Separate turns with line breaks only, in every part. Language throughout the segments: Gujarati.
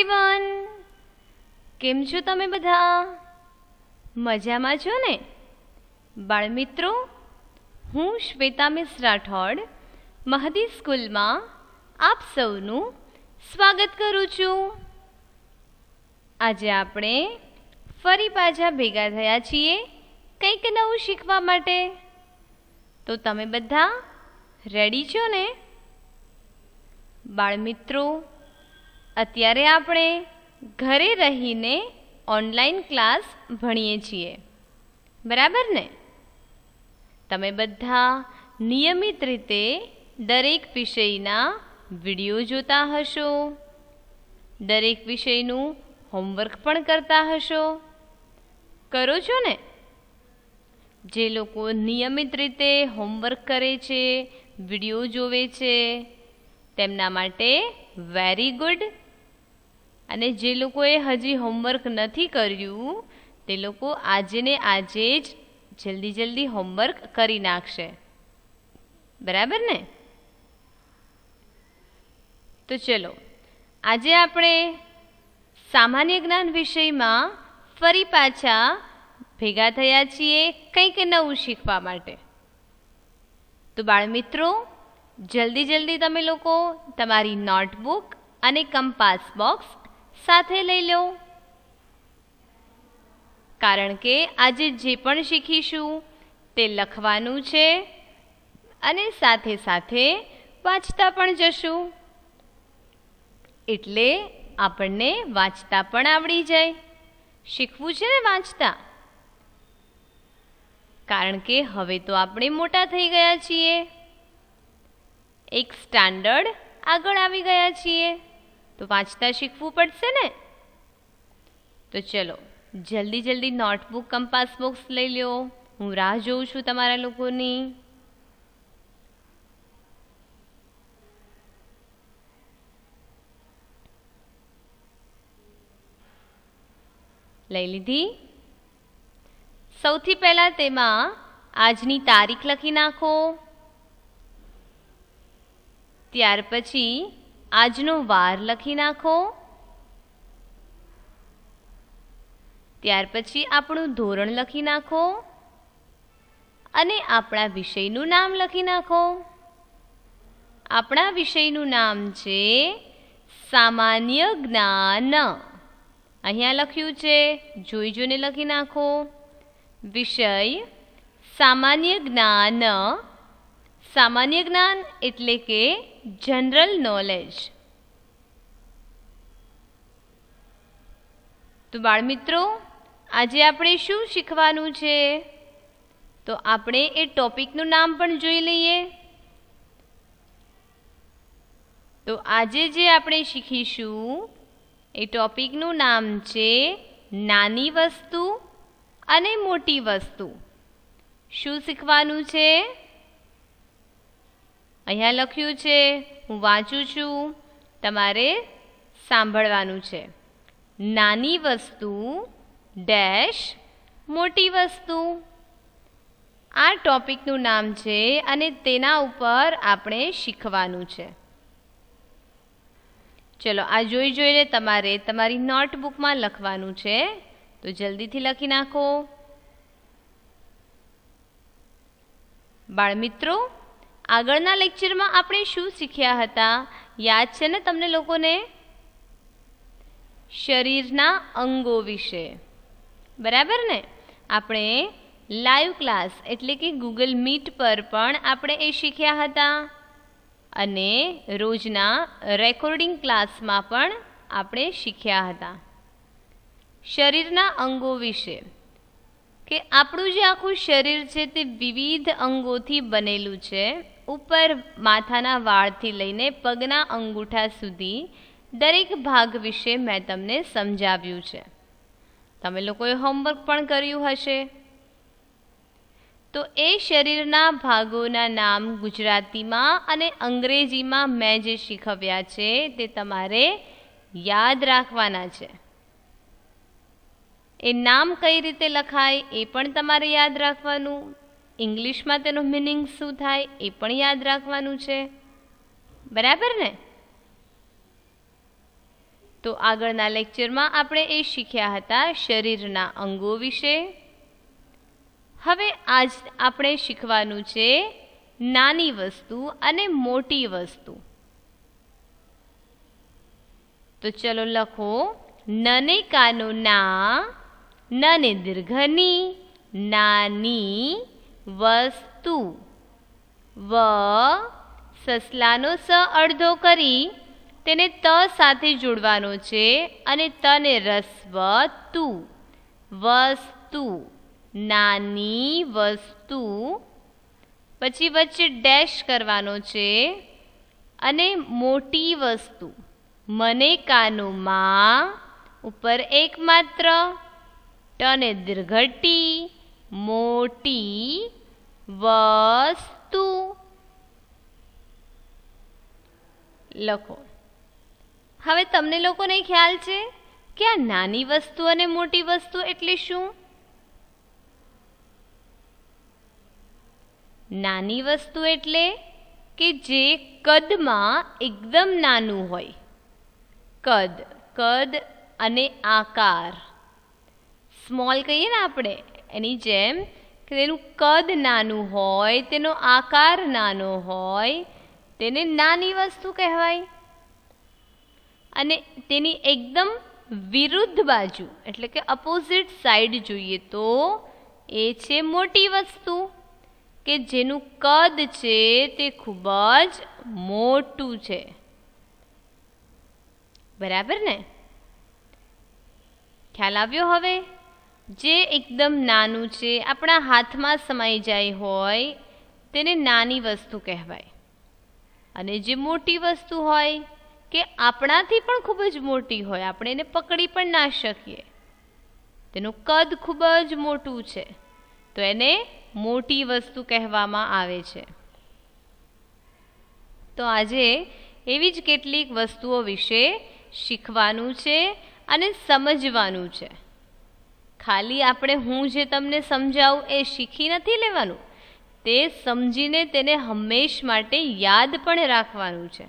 એવરીવન કેમ છો તમે બધા મજામાં છો ને બાળમિત્રો હું શ્વેતા મિસ રાઠોડ મહદી સ્કૂલમાં આપ સૌનું સ્વાગત કરું છું આજે આપણે ફરી પાછા ભેગા થયા છીએ કંઈક નવું શીખવા માટે તો તમે બધા રેડી છો ને બાળમિત્રો મિત્રો અત્યારે આપણે ઘરે રહીને ઓનલાઈન ક્લાસ ભણીએ છીએ બરાબર ને તમે બધા નિયમિત રીતે દરેક વિષયના વિડીયો જોતા હશો દરેક વિષયનું હોમવર્ક પણ કરતા હશો કરો છો ને જે લોકો નિયમિત રીતે હોમવર્ક કરે છે વિડીયો જોવે છે તેમના માટે વેરી ગુડ અને જે લોકોએ હજી હોમવર્ક નથી કર્યું તે લોકો આજે ને આજે જ જલ્દી જલ્દી હોમવર્ક કરી નાખશે બરાબર ને તો ચલો આજે આપણે સામાન્ય જ્ઞાન વિષયમાં ફરી પાછા ભેગા થયા છીએ કંઈક નવું શીખવા માટે તો બાળમિત્રો જલ્દી જલ્દી તમે લોકો તમારી નોટબુક અને કંપાસ બોક્સ સાથે લઈ લો કારણ કે આજે જે પણ શીખીશું તે લખવાનું છે અને સાથે સાથે વાંચતા પણ જશું એટલે આપણને વાંચતા પણ આવડી જાય શીખવું છે ને વાંચતા કારણ કે હવે તો આપણે મોટા થઈ ગયા છીએ એક સ્ટાન્ડર્ડ આગળ આવી ગયા છીએ તો વાંચતા શીખવું પડશે ને તો ચલો જલ્દી જલ્દી નોટબુક કંપાસ બોક્સ લઈ લ્યો હું રાહ જોઉં છું તમારા લોકોની લઈ લીધી સૌથી પહેલા તેમાં આજની તારીખ લખી નાખો ત્યાર પછી આજનો વાર લખી નાખો ત્યાર પછી આપણું ધોરણ લખી નાખો અને આપણા વિષયનું નામ લખી નાખો આપણા વિષયનું નામ છે સામાન્ય જ્ઞાન અહીંયા લખ્યું છે જોઈ જોઈને લખી નાખો વિષય સામાન્ય જ્ઞાન સામાન્ય જ્ઞાન એટલે કે જનરલ નોલેજ તો બાળમિત્રો આજે આપણે શું શીખવાનું છે તો આપણે એ ટોપિકનું નામ પણ જોઈ લઈએ તો આજે જે આપણે શીખીશું એ ટોપિકનું નામ છે નાની વસ્તુ અને મોટી વસ્તુ શું શીખવાનું છે અહીંયા લખ્યું છે હું વાંચું છું તમારે સાંભળવાનું છે નાની વસ્તુ ડેશ મોટી વસ્તુ આ ટોપિકનું નામ છે અને તેના ઉપર આપણે શીખવાનું છે ચલો આ જોઈ જોઈને તમારે તમારી નોટબુકમાં લખવાનું છે તો જલ્દીથી લખી નાખો બાળમિત્રો મિત્રો આગળના લેક્ચરમાં આપણે શું શીખ્યા હતા યાદ છે ને તમને લોકોને શરીરના અંગો વિશે બરાબર ને આપણે લાઈવ ક્લાસ એટલે કે ગૂગલ મીટ પર પણ આપણે એ શીખ્યા હતા અને રોજના રેકોર્ડિંગ ક્લાસમાં પણ આપણે શીખ્યા હતા શરીરના અંગો વિશે કે આપણું જે આખું શરીર છે તે વિવિધ અંગોથી બનેલું છે ઉપર માથાના વાળથી લઈને પગના અંગૂઠા સુધી દરેક ભાગ વિશે મેં તમને સમજાવ્યું છે તમે લોકોએ હોમવર્ક પણ કર્યું હશે તો એ શરીરના ભાગોના નામ ગુજરાતીમાં અને અંગ્રેજીમાં મેં જે શીખવ્યા છે તે તમારે યાદ રાખવાના છે એ નામ કઈ રીતે લખાય એ પણ તમારે યાદ રાખવાનું ઇંગ્લિશમાં તેનું મિનિંગ શું થાય એ પણ યાદ રાખવાનું છે બરાબર ને તો આગળના લેક્ચરમાં આપણે એ શીખ્યા હતા શરીરના અંગો વિશે હવે આજ આપણે શીખવાનું છે નાની વસ્તુ અને મોટી વસ્તુ તો ચલો લખો નને કાનો ના નને દીર્ઘની નાની વસ્તુ વ સસલાનો સ અડધો કરી તેને ત સાથે જોડવાનો છે અને તને રસ્વ તુ વસ્તુ નાની વસ્તુ પછી વચ્ચે ડેશ કરવાનો છે અને મોટી વસ્તુ મને કાનોમાં ઉપર એકમાત્ર ટને દીર્ઘટી મોટી વસ્તુ લખો હવે તમને લોકોને ખ્યાલ છે કે આ નાની વસ્તુ અને મોટી વસ્તુ એટલે શું નાની વસ્તુ એટલે કે જે કદમાં એકદમ નાનું હોય કદ કદ અને આકાર સ્મોલ કહીએ ને આપણે એની જેમ કે તેનું કદ નાનું હોય તેનો આકાર નાનો હોય તેને નાની વસ્તુ કહેવાય અને તેની એકદમ વિરુદ્ધ બાજુ એટલે કે અપોઝિટ સાઈડ જોઈએ તો એ છે મોટી વસ્તુ કે જેનું કદ છે તે ખૂબ જ મોટું છે બરાબર ને ખ્યાલ આવ્યો હવે જે એકદમ નાનું છે આપણા હાથમાં સમાઈ જાય હોય તેને નાની વસ્તુ કહેવાય અને જે મોટી વસ્તુ હોય કે આપણાથી પણ ખૂબ જ મોટી હોય આપણે એને પકડી પણ ના શકીએ તેનું કદ ખૂબ જ મોટું છે તો એને મોટી વસ્તુ કહેવામાં આવે છે તો આજે એવી જ કેટલીક વસ્તુઓ વિશે શીખવાનું છે અને સમજવાનું છે ખાલી આપણે હું જે તમને સમજાવું એ શીખી નથી લેવાનું તે સમજીને તેને હંમેશ માટે યાદ પણ રાખવાનું છે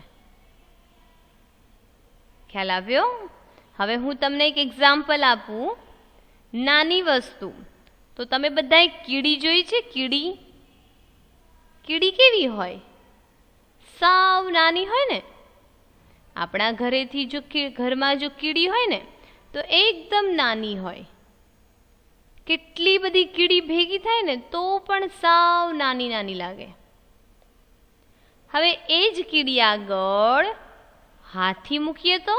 ખ્યાલ આવ્યો હવે હું તમને એક એક્ઝામ્પલ આપું નાની વસ્તુ તો તમે બધાએ કીડી જોઈ છે કીડી કીડી કેવી હોય સાવ નાની હોય ને આપણા ઘરેથી જો ઘરમાં જો કીડી હોય ને તો એકદમ નાની હોય કેટલી બધી કીડી ભેગી થાય ને તો પણ સાવ નાની નાની લાગે હવે એ જ કીડી આગળ હાથી મૂકીએ તો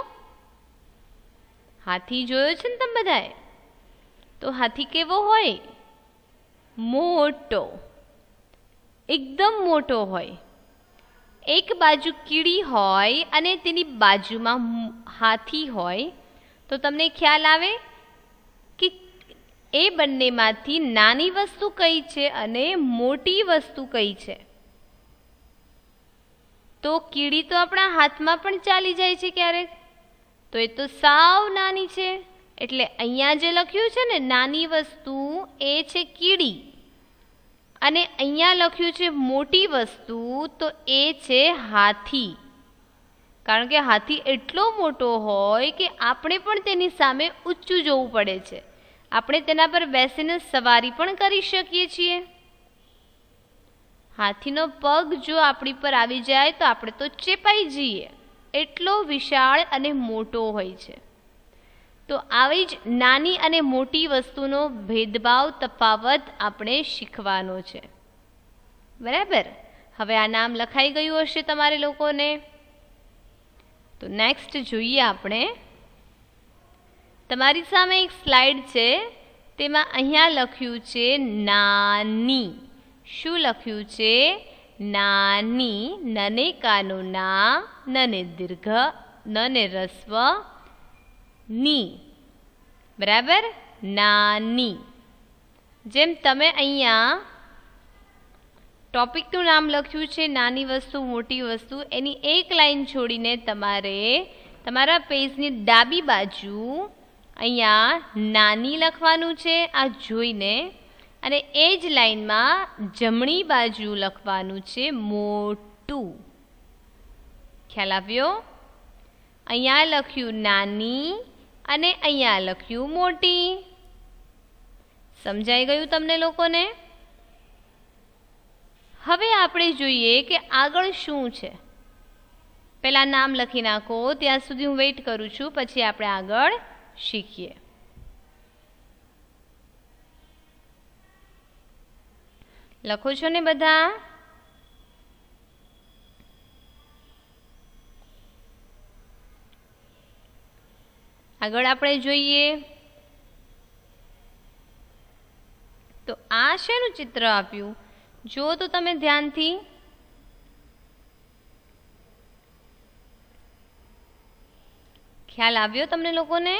હાથી જોયો છે ને તમે બધાએ તો હાથી કેવો હોય મોટો એકદમ મોટો હોય એક બાજુ કીડી હોય અને તેની બાજુમાં હાથી હોય તો તમને ખ્યાલ આવે એ બંનેમાંથી નાની વસ્તુ કઈ છે અને મોટી વસ્તુ કઈ છે તો કીડી તો આપણા હાથમાં પણ ચાલી જાય છે ક્યારેક તો એ તો સાવ નાની છે એટલે અહીંયા જે લખ્યું છે ને નાની વસ્તુ એ છે કીડી અને અહીંયા લખ્યું છે મોટી વસ્તુ તો એ છે હાથી કારણ કે હાથી એટલો મોટો હોય કે આપણે પણ તેની સામે ઊંચું જોવું પડે છે આપણે તેના પર બેસીને સવારી પણ કરી શકીએ છીએ હાથીનો પગ જો આપણી પર આવી જાય તો આપણે તો ચેપાઈ જઈએ એટલો વિશાળ અને મોટો હોય છે તો આવી જ નાની અને મોટી વસ્તુનો ભેદભાવ તફાવત આપણે શીખવાનો છે બરાબર હવે આ નામ લખાઈ ગયું હશે તમારે લોકોને તો નેક્સ્ટ જોઈએ આપણે તમારી સામે એક સ્લાઇડ છે તેમાં અહીંયા લખ્યું છે નાની શું લખ્યું છે નાની નને કાનું નામ નને દીર્ઘ નને રસ્વ ની બરાબર નાની જેમ તમે અહીંયા ટોપિકનું નામ લખ્યું છે નાની વસ્તુ મોટી વસ્તુ એની એક લાઈન છોડીને તમારે તમારા પેજની ડાબી બાજુ અહીંયા નાની લખવાનું છે આ જોઈને અને એ જ લાઈનમાં જમણી બાજુ લખવાનું છે મોટું ખ્યાલ આવ્યો અહીંયા લખ્યું નાની અને અહીંયા લખ્યું મોટી સમજાઈ ગયું તમને લોકોને હવે આપણે જોઈએ કે આગળ શું છે પહેલાં નામ લખી નાખો ત્યાં સુધી હું વેઇટ કરું છું પછી આપણે આગળ શીખીએ લખો છો ને બધા આગળ આપણે જોઈએ તો આ શેનું ચિત્ર આપ્યું જો તો તમે ધ્યાનથી ખ્યાલ આવ્યો તમને લોકોને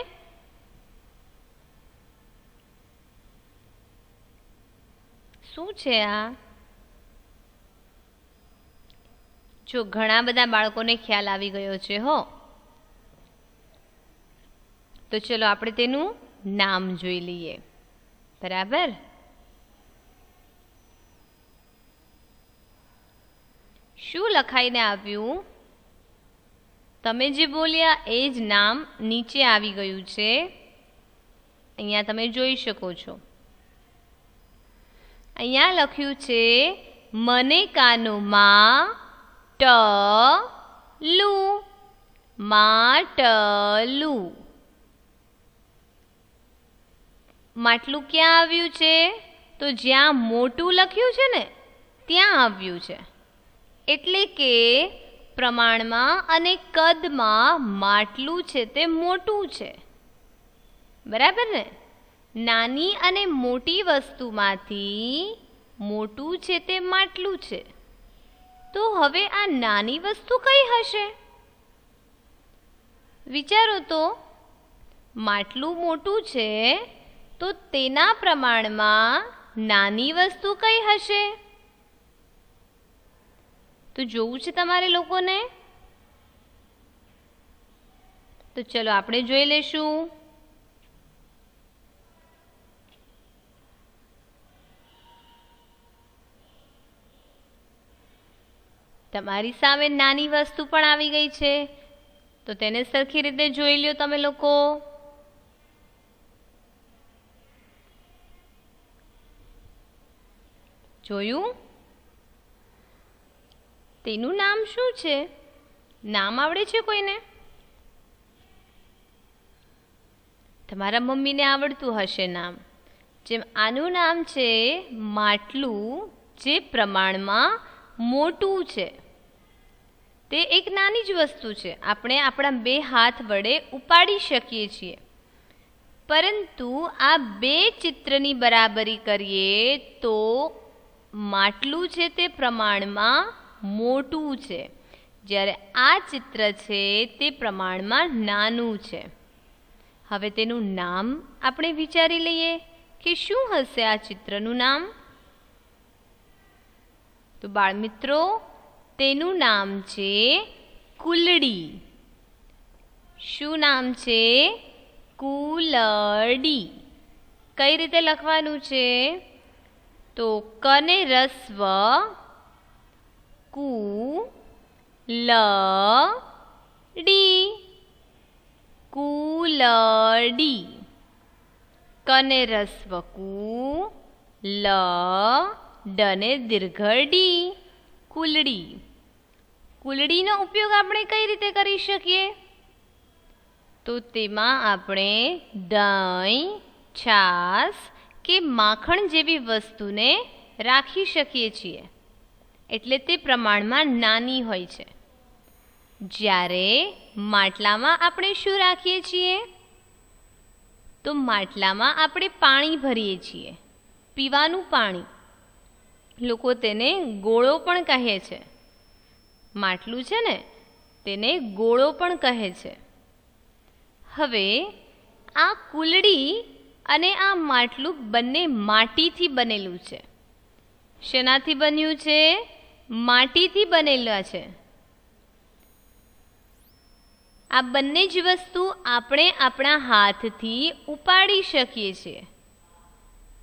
શું છે આ જો ઘણા બધા બાળકોને ખ્યાલ આવી ગયો છે હો તો ચલો આપણે તેનું નામ જોઈ લઈએ બરાબર શું લખાઈને આવ્યું તમે જે બોલ્યા એ જ નામ નીચે આવી ગયું છે અહીંયા તમે જોઈ શકો છો અહીંયા લખ્યું છે મને કાનું માં ટ લુ માટલું માટલું ક્યાં આવ્યું છે તો જ્યાં મોટું લખ્યું છે ને ત્યાં આવ્યું છે એટલે કે પ્રમાણમાં અને કદમાં માટલું છે તે મોટું છે બરાબર ને નાની અને મોટી વસ્તુમાંથી મોટું છે તે માટલું છે તો હવે આ નાની વસ્તુ કઈ હશે વિચારો તો માટલું મોટું છે તો તેના પ્રમાણમાં નાની વસ્તુ કઈ હશે તો જોવું છે તમારે લોકોને તો ચલો આપણે જોઈ લેશું તમારી સામે નાની વસ્તુ પણ આવી ગઈ છે તો તેને સરખી રીતે જોઈ લ્યો તમે લોકો જોયું તેનું નામ શું છે નામ આવડે છે કોઈને તમારા મમ્મીને આવડતું હશે નામ જેમ આનું નામ છે માટલું જે પ્રમાણમાં મોટું છે તે એક નાની જ વસ્તુ છે આપણે આપણા બે હાથ વડે ઉપાડી શકીએ છીએ પરંતુ આ બે ચિત્રની બરાબરી કરીએ તો માટલું છે તે પ્રમાણમાં મોટું છે જ્યારે આ ચિત્ર છે તે પ્રમાણમાં નાનું છે હવે તેનું નામ આપણે વિચારી લઈએ કે શું હશે આ ચિત્રનું નામ તો બાળમિત્રો તેનું નામ છે કુલડી શું નામ છે કુલડી કઈ રીતે લખવાનું છે તો કને રસ્વ કુ લ ડી કુલડી કને રસ્વ કુ લ ડને દીર્ઘડી કુલડી કુલડીનો ઉપયોગ આપણે કઈ રીતે કરી શકીએ તો તેમાં આપણે દહીં છાસ કે માખણ જેવી વસ્તુને રાખી શકીએ છીએ એટલે તે પ્રમાણમાં નાની હોય છે જ્યારે માટલામાં આપણે શું રાખીએ છીએ તો માટલામાં આપણે પાણી ભરીએ છીએ પીવાનું પાણી લોકો તેને ગોળો પણ કહે છે માટલું છે ને તેને ગોળો પણ કહે છે હવે આ કુલડી અને આ માટલું બંને માટીથી બનેલું છે શેનાથી બન્યું છે માટીથી બનેલા છે આ બંને જ વસ્તુ આપણે આપણા હાથથી ઉપાડી શકીએ છીએ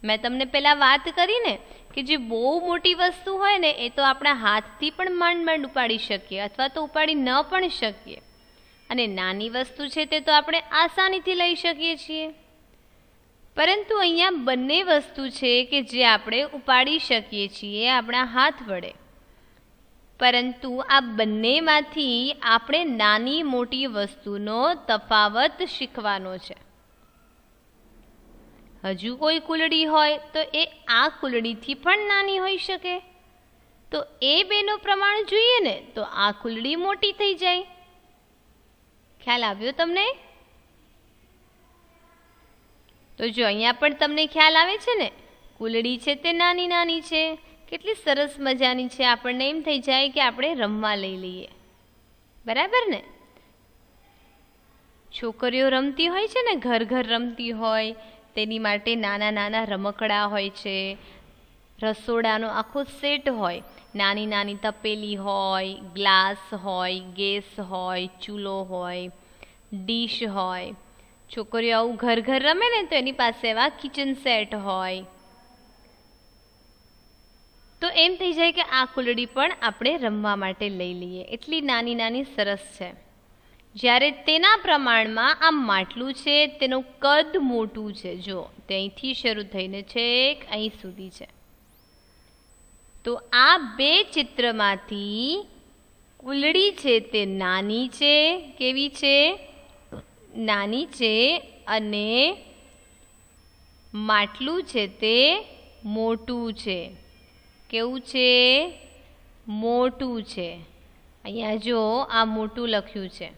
મેં તમને પહેલાં વાત કરી ને કે જે બહુ મોટી વસ્તુ હોય ને એ તો આપણા હાથથી પણ માંડ માંડ ઉપાડી શકીએ અથવા તો ઉપાડી ન પણ શકીએ અને નાની વસ્તુ છે તે તો આપણે આસાનીથી લઈ શકીએ છીએ પરંતુ અહીંયા બંને વસ્તુ છે કે જે આપણે ઉપાડી શકીએ છીએ આપણા હાથ વડે પરંતુ આ બંનેમાંથી આપણે નાની મોટી વસ્તુનો તફાવત શીખવાનો છે હજુ કોઈ કુલડી હોય તો એ આ કુલડીથી પણ નાની હોઈ શકે તો એ બેનું પ્રમાણ જોઈએ ને તો આ કુલડી મોટી થઈ જાય ખ્યાલ આવ્યો તમને તો જો અહીંયા પણ તમને ખ્યાલ આવે છે ને કુલડી છે તે નાની નાની છે કેટલી સરસ મજાની છે આપણને એમ થઈ જાય કે આપણે રમવા લઈ લઈએ બરાબર ને છોકરીઓ રમતી હોય છે ને ઘર ઘર રમતી હોય તેની માટે નાના નાના રમકડા હોય છે રસોડાનો આખો સેટ હોય નાની નાની તપેલી હોય ગ્લાસ હોય ગેસ હોય ચૂલો હોય ડીશ હોય છોકરીઓ આવું ઘર ઘર રમે ને તો એની પાસે એવા કિચન સેટ હોય તો એમ થઈ જાય કે આ કુલડી પણ આપણે રમવા માટે લઈ લઈએ એટલી નાની નાની સરસ છે જ્યારે તેના પ્રમાણમાં આ માટલું છે તેનું કદ મોટું છે જો તે અહીંથી શરૂ થઈને છેક અહીં સુધી છે તો આ બે ચિત્રમાંથી કુલડી છે તે નાની છે કેવી છે નાની છે અને માટલું છે તે મોટું છે કેવું છે મોટું છે અહીંયા જો આ મોટું લખ્યું છે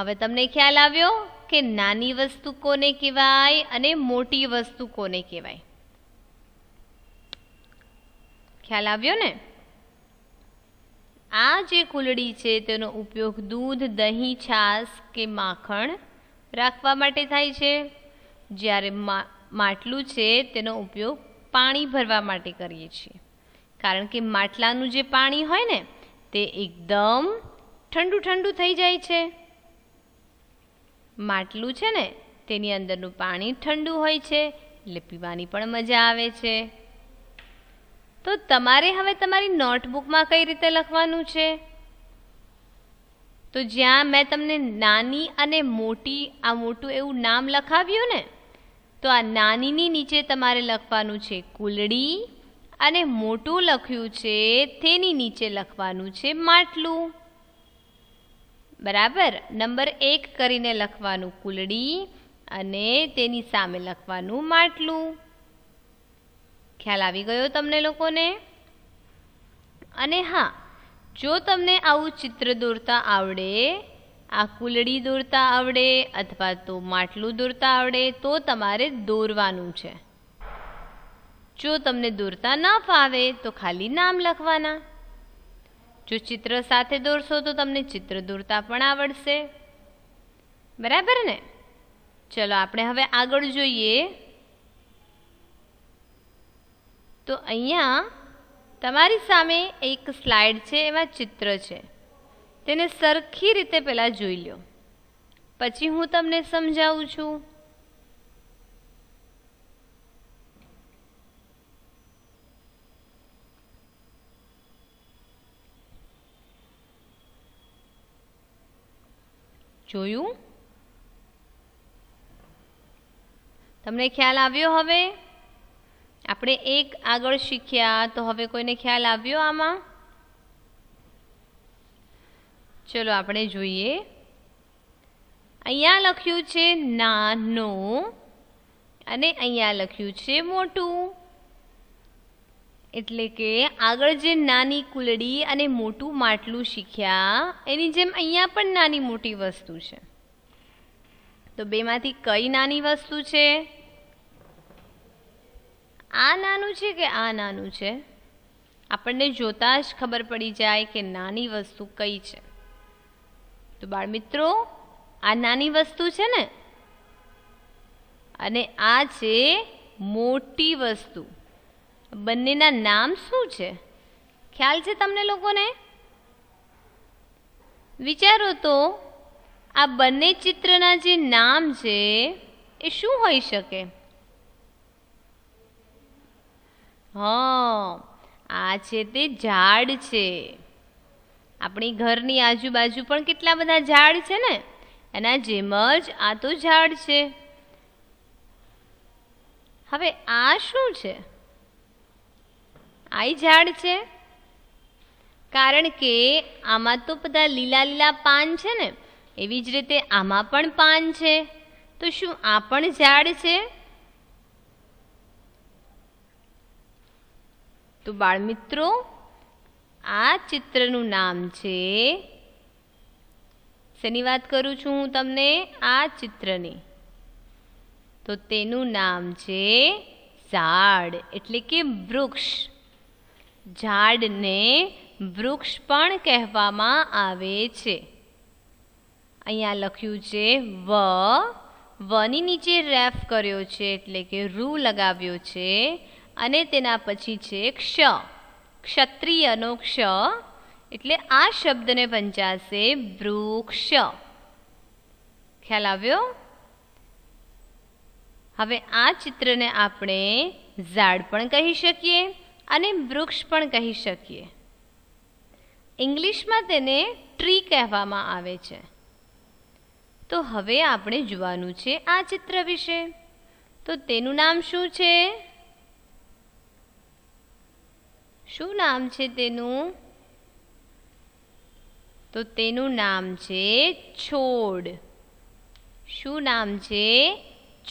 હવે તમને ખ્યાલ આવ્યો કે નાની વસ્તુ કોને કહેવાય અને મોટી વસ્તુ કોને કહેવાય ખ્યાલ આવ્યો ને આ જે કુલડી છે તેનો ઉપયોગ દૂધ દહીં છાસ કે માખણ રાખવા માટે થાય છે જ્યારે માટલું છે તેનો ઉપયોગ પાણી ભરવા માટે કરીએ છીએ કારણ કે માટલાનું જે પાણી હોય ને તે એકદમ ઠંડુ ઠંડુ થઈ જાય છે માટલું છે ને તેની અંદરનું પાણી ઠંડુ હોય છે એટલે પીવાની પણ મજા આવે છે તો તમારે હવે તમારી નોટબુકમાં કઈ રીતે લખવાનું છે તો જ્યાં મેં તમને નાની અને મોટી આ મોટું એવું નામ લખાવ્યું ને તો આ નાનીની નીચે તમારે લખવાનું છે કુલડી અને મોટું લખ્યું છે તેની નીચે લખવાનું છે માટલું બરાબર નંબર એક કરીને લખવાનું કુલડી અને તેની સામે લખવાનું માટલું ખ્યાલ આવી ગયો તમને લોકોને અને હા જો તમને આવું ચિત્ર દોરતા આવડે આ કુલડી દોરતા આવડે અથવા તો માટલું દોરતા આવડે તો તમારે દોરવાનું છે જો તમને દોરતા ના ફાવે તો ખાલી નામ લખવાના જો ચિત્ર સાથે દોરશો તો તમને ચિત્ર દોરતા પણ આવડશે બરાબર ને ચલો આપણે હવે આગળ જોઈએ તો અહીંયા તમારી સામે એક સ્લાઇડ છે એમાં ચિત્ર છે તેને સરખી રીતે પહેલાં જોઈ લો પછી હું તમને સમજાવું છું જોયું તમને ખ્યાલ આવ્યો હવે આપણે એક આગળ શીખ્યા તો હવે કોઈને ખ્યાલ આવ્યો આમાં ચલો આપણે જોઈએ અહીંયા લખ્યું છે નાનો અને અહીંયા લખ્યું છે મોટું એટલે કે આગળ જે નાની કુલડી અને મોટું માટલું શીખ્યા એની જેમ અહીંયા પણ નાની મોટી વસ્તુ છે તો બેમાંથી કઈ નાની વસ્તુ છે આ નાનું છે કે આ નાનું છે આપણને જોતા જ ખબર પડી જાય કે નાની વસ્તુ કઈ છે તો બાળમિત્રો આ નાની વસ્તુ છે ને અને આ છે મોટી વસ્તુ બંનેના નામ શું છે ખ્યાલ છે તમને લોકોને વિચારો તો આ બંને ચિત્રના જે નામ છે એ શું હોઈ શકે હા આ છે તે ઝાડ છે આપણી ઘરની આજુબાજુ પણ કેટલા બધા ઝાડ છે ને એના જેમ જ આ તો ઝાડ છે હવે આ શું છે આઈ ઝાડ છે કારણ કે આમાં તો બધા લીલા લીલા પાન છે ને એવી જ રીતે આમાં પણ પાન છે તો શું આ પણ ઝાડ છે તો બાળમિત્રો આ ચિત્રનું નામ છે શેની વાત કરું છું હું તમને આ ચિત્રની તો તેનું નામ છે ઝાડ એટલે કે વૃક્ષ ઝાડને વૃક્ષ પણ કહેવામાં આવે છે અહીંયા લખ્યું છે વ વની નીચે રેફ કર્યો છે એટલે કે રૂ લગાવ્યો છે અને તેના પછી છે ક્ષ ક્ષત્રિયનો ક્ષ એટલે આ શબ્દને પંચાશે વૃક્ષ ખ્યાલ આવ્યો હવે આ ચિત્રને આપણે ઝાડ પણ કહી શકીએ અને વૃક્ષ પણ કહી શકીએ ઇંગ્લિશમાં તેને ટ્રી કહેવામાં આવે છે તો હવે આપણે જોવાનું છે આ ચિત્ર વિશે તો તેનું નામ શું છે શું નામ છે તેનું તો તેનું નામ છે છોડ શું નામ છે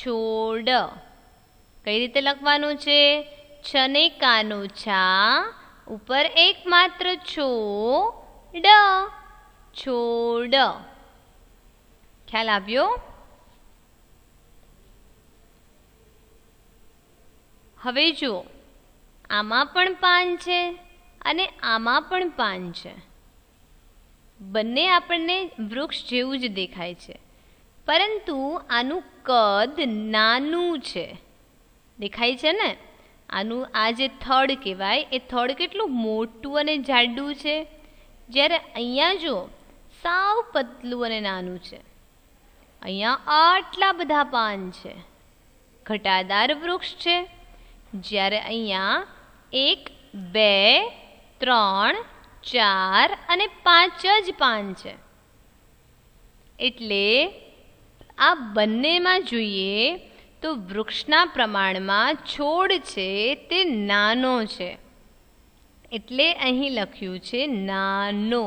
છોડ કઈ રીતે લખવાનું છે છને કાનો છા ઉપર એકમાત્ર છો ડ છો ડ ખ્યાલ આવ્યો હવે જુઓ આમાં પણ પાન છે અને આમાં પણ પાન છે બંને આપણને વૃક્ષ જેવું જ દેખાય છે પરંતુ આનું કદ નાનું છે દેખાય છે ને આનું આ જે થડ કહેવાય એ થડ કેટલું મોટું અને જાડું છે જ્યારે અહીંયા જો સાવ પતલું અને નાનું છે અહીંયા આટલા બધા પાન છે ઘટાદાર વૃક્ષ છે જ્યારે અહીંયા એક બે ત્રણ ચાર અને પાંચ જ પાન છે એટલે આ બંનેમાં જોઈએ તો વૃક્ષના પ્રમાણમાં છોડ છે તે નાનો છે એટલે અહીં લખ્યું છે નાનો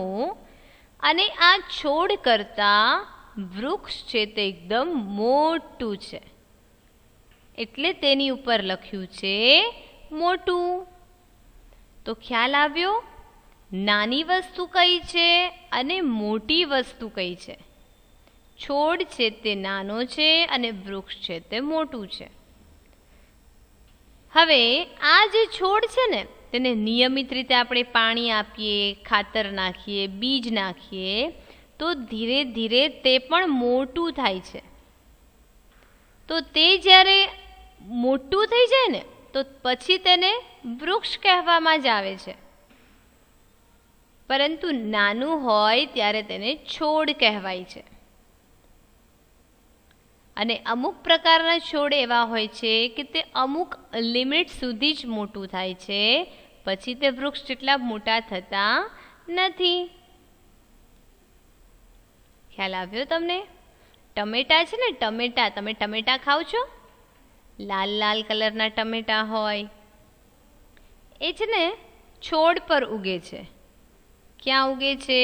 અને આ છોડ કરતાં વૃક્ષ છે તે એકદમ મોટું છે એટલે તેની ઉપર લખ્યું છે મોટું તો ખ્યાલ આવ્યો નાની વસ્તુ કઈ છે અને મોટી વસ્તુ કઈ છે છોડ છે તે નાનો છે અને વૃક્ષ છે તે મોટું છે હવે આ જે છોડ છે ને તેને નિયમિત રીતે આપણે પાણી આપીએ ખાતર નાખીએ બીજ નાખીએ તો ધીરે ધીરે તે પણ મોટું થાય છે તો તે જ્યારે મોટું થઈ જાય ને તો પછી તેને વૃક્ષ કહેવામાં જ આવે છે પરંતુ નાનું હોય ત્યારે તેને છોડ કહેવાય છે અને અમુક પ્રકારના છોડ એવા હોય છે કે તે અમુક લિમિટ સુધી જ મોટું થાય છે પછી તે વૃક્ષ જેટલા મોટા થતા નથી ખ્યાલ આવ્યો તમને ટમેટા છે ને ટમેટા તમે ટમેટા ખાવ છો લાલ લાલ કલરના ટમેટા હોય એ છે ને છોડ પર ઉગે છે ક્યાં ઉગે છે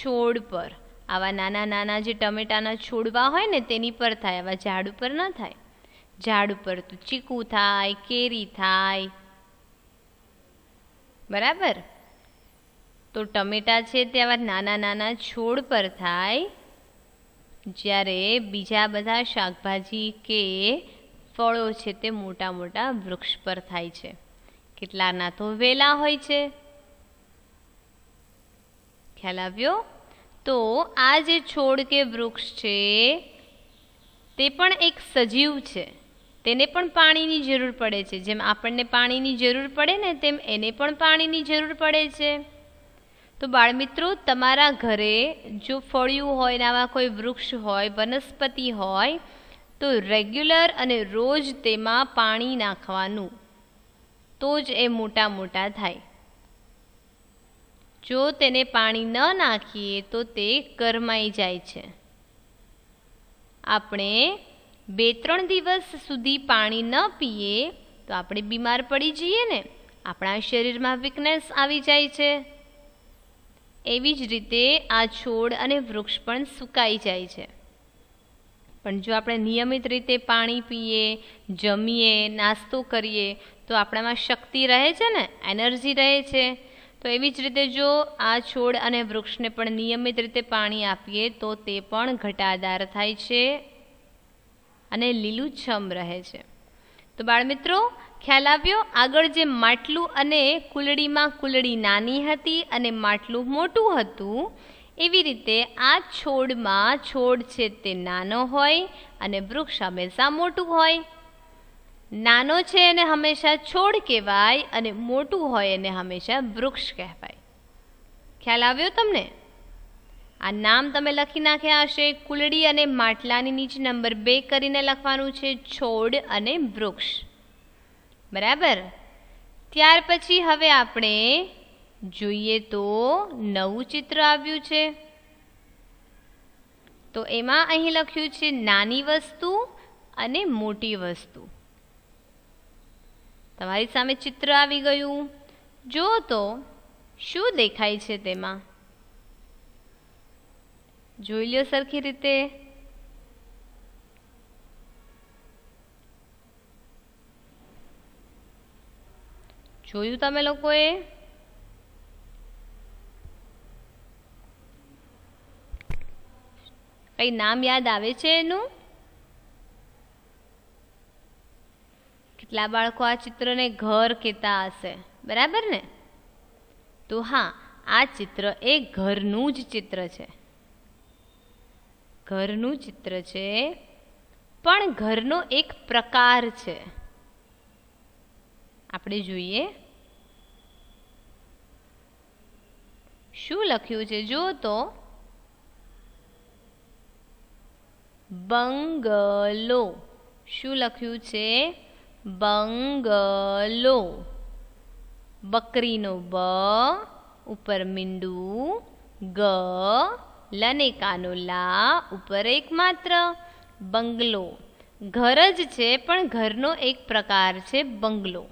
છોડ પર આવા નાના નાના જે ટમેટાના છોડવા હોય ને તેની પર થાય આવા ઝાડ ઉપર ન થાય ઝાડ ઉપર તો ચીકુ થાય કેરી થાય બરાબર તો ટમેટા છે તે આવા નાના નાના છોડ પર થાય જ્યારે બીજા બધા શાકભાજી કે ફળો છે તે મોટા મોટા વૃક્ષ પર થાય છે કેટલાના તો વેલા હોય છે ખ્યાલ આવ્યો તો આ જે છોડ કે વૃક્ષ છે તે પણ એક સજીવ છે તેને પણ પાણીની જરૂર પડે છે જેમ આપણને પાણીની જરૂર પડે ને તેમ એને પણ પાણીની જરૂર પડે છે તો બાળમિત્રો તમારા ઘરે જો ફળિયું હોય ને આવા કોઈ વૃક્ષ હોય વનસ્પતિ હોય તો રેગ્યુલર અને રોજ તેમાં પાણી નાખવાનું તો જ એ મોટા મોટા થાય જો તેને પાણી ન નાખીએ તો તે ગરમાઈ જાય છે આપણે બે ત્રણ દિવસ સુધી પાણી ન પીએ તો આપણે બીમાર પડી જઈએ ને આપણા શરીરમાં વીકનેસ આવી જાય છે એવી જ રીતે આ છોડ અને વૃક્ષ પણ સુકાઈ જાય છે પણ જો આપણે નિયમિત રીતે પાણી પીએ જમીએ નાસ્તો કરીએ તો આપણામાં શક્તિ રહે છે ને એનર્જી રહે છે તો એવી જ રીતે જો આ છોડ અને વૃક્ષને પણ નિયમિત રીતે પાણી આપીએ તો તે પણ ઘટાદાર થાય છે અને લીલુંછમ રહે છે તો બાળમિત્રો ખ્યાલ આવ્યો આગળ જે માટલું અને કુલડીમાં કુલડી નાની હતી અને માટલું મોટું હતું એવી રીતે આ છોડમાં છોડ છે તે નાનો હોય અને વૃક્ષ હંમેશા મોટું હોય નાનો છે એને હંમેશા છોડ કહેવાય અને મોટું હોય એને હંમેશા વૃક્ષ કહેવાય ખ્યાલ આવ્યો તમને આ નામ તમે લખી નાખ્યા હશે કુલડી અને માટલાની નીચે નંબર બે કરીને લખવાનું છે છોડ અને વૃક્ષ બરાબર ત્યાર પછી હવે આપણે જોઈએ તો નવું ચિત્ર આવ્યું છે તો એમાં અહીં લખ્યું છે નાની વસ્તુ અને મોટી વસ્તુ તમારી સામે ચિત્ર આવી ગયું જો તો શું દેખાય છે તેમાં જોઈ લ્યો સરખી રીતે જોયું તમે લોકોએ કંઈ નામ યાદ આવે છે એનું કેટલા બાળકો આ ચિત્રને ઘર કહેતા હશે બરાબર ને તો હા આ ચિત્ર એ ઘરનું જ ચિત્ર છે ઘરનું ચિત્ર છે પણ ઘરનો એક પ્રકાર છે આપણે જોઈએ શું લખ્યું છે જો તો બંગલો શું લખ્યું છે બંગલો બકરીનો બ ઉપર મીંડું ગ લનેકાનો લા ઉપર એકમાત્ર બંગલો ઘર જ છે પણ ઘરનો એક પ્રકાર છે બંગલો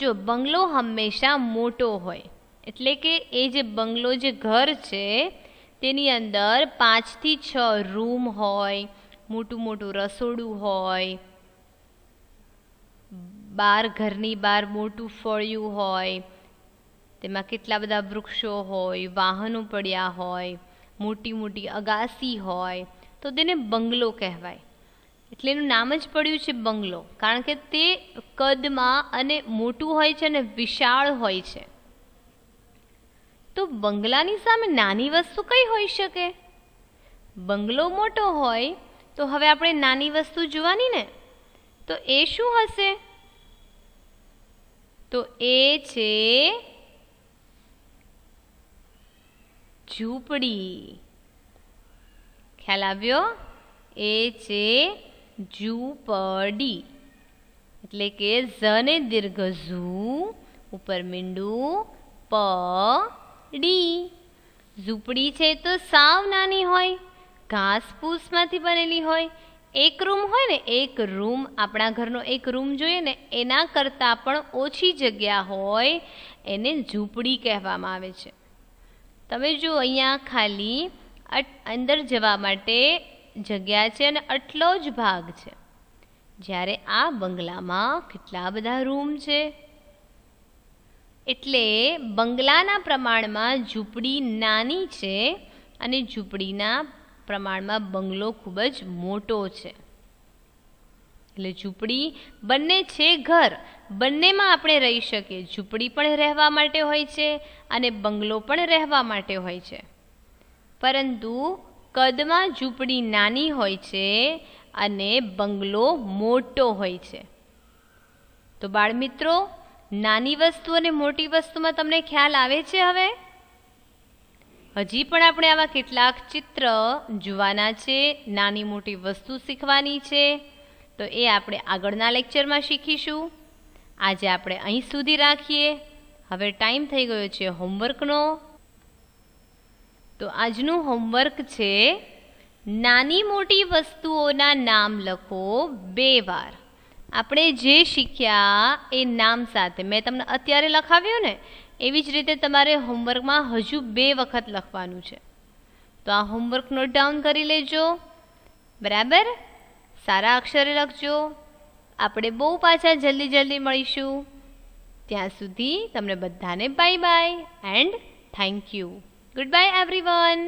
જો બંગલો હંમેશા મોટો હોય એટલે કે એ જે બંગલો જે ઘર છે તેની અંદર પાંચથી છ રૂમ હોય મોટું મોટું રસોડું હોય બાર ઘરની બહાર મોટું ફળિયું હોય તેમાં કેટલા બધા વૃક્ષો હોય વાહનો પડ્યા હોય મોટી મોટી અગાસી હોય તો તેને બંગલો કહેવાય એટલે એનું નામ જ પડ્યું છે બંગલો કારણ કે તે કદમાં અને મોટું હોય છે અને વિશાળ હોય છે તો બંગલાની સામે નાની વસ્તુ કઈ હોઈ શકે બંગલો મોટો હોય તો હવે આપણે નાની વસ્તુ જોવાની ને તો એ શું હશે તો એ છે ઝૂંપડી ખ્યાલ આવ્યો એ છે ઝૂંપડી એટલે કે ઝને દીર્ઘ ઝૂ ઉપર મીંડું પ ડી ઝૂંપડી છે તો સાવ નાની હોય ઘાસપૂસમાંથી બનેલી હોય એક રૂમ હોય ને એક રૂમ આપણા ઘરનો એક રૂમ જોઈએ ને એના કરતાં પણ ઓછી જગ્યા હોય એને ઝૂંપડી કહેવામાં આવે છે તમે જો અહીંયા ખાલી અંદર જવા માટે જગ્યા છે અને આટલો જ ભાગ છે જ્યારે આ બંગલામાં કેટલા બધા રૂમ છે એટલે બંગલાના પ્રમાણમાં ઝૂંપડી નાની છે અને ઝૂંપડીના પ્રમાણમાં બંગલો ખૂબ જ મોટો છે એટલે ઝૂંપડી બંને છે ઘર બંનેમાં આપણે રહી શકીએ ઝૂંપડી પણ રહેવા માટે હોય છે અને બંગલો પણ રહેવા માટે હોય છે પરંતુ કદમાં ઝૂંપડી નાની હોય છે અને બંગલો મોટો હોય છે તો બાળમિત્રો નાની વસ્તુ અને મોટી વસ્તુમાં તમને ખ્યાલ આવે છે હવે હજી પણ આપણે આવા કેટલાક ચિત્ર જોવાના છે નાની મોટી વસ્તુ શીખવાની છે તો એ આપણે આગળના લેક્ચરમાં શીખીશું આજે આપણે અહીં સુધી રાખીએ હવે ટાઈમ થઈ ગયો છે હોમવર્કનો તો આજનું હોમવર્ક છે નાની મોટી વસ્તુઓના નામ લખો બે વાર આપણે જે શીખ્યા એ નામ સાથે મેં તમને અત્યારે લખાવ્યું ને એવી જ રીતે તમારે હોમવર્કમાં હજુ બે વખત લખવાનું છે તો આ હોમવર્ક નોટ ડાઉન કરી લેજો બરાબર સારા અક્ષરે લખજો આપણે બહુ પાછા જલ્દી જલ્દી મળીશું ત્યાં સુધી તમને બધાને bye bye and thank you goodbye everyone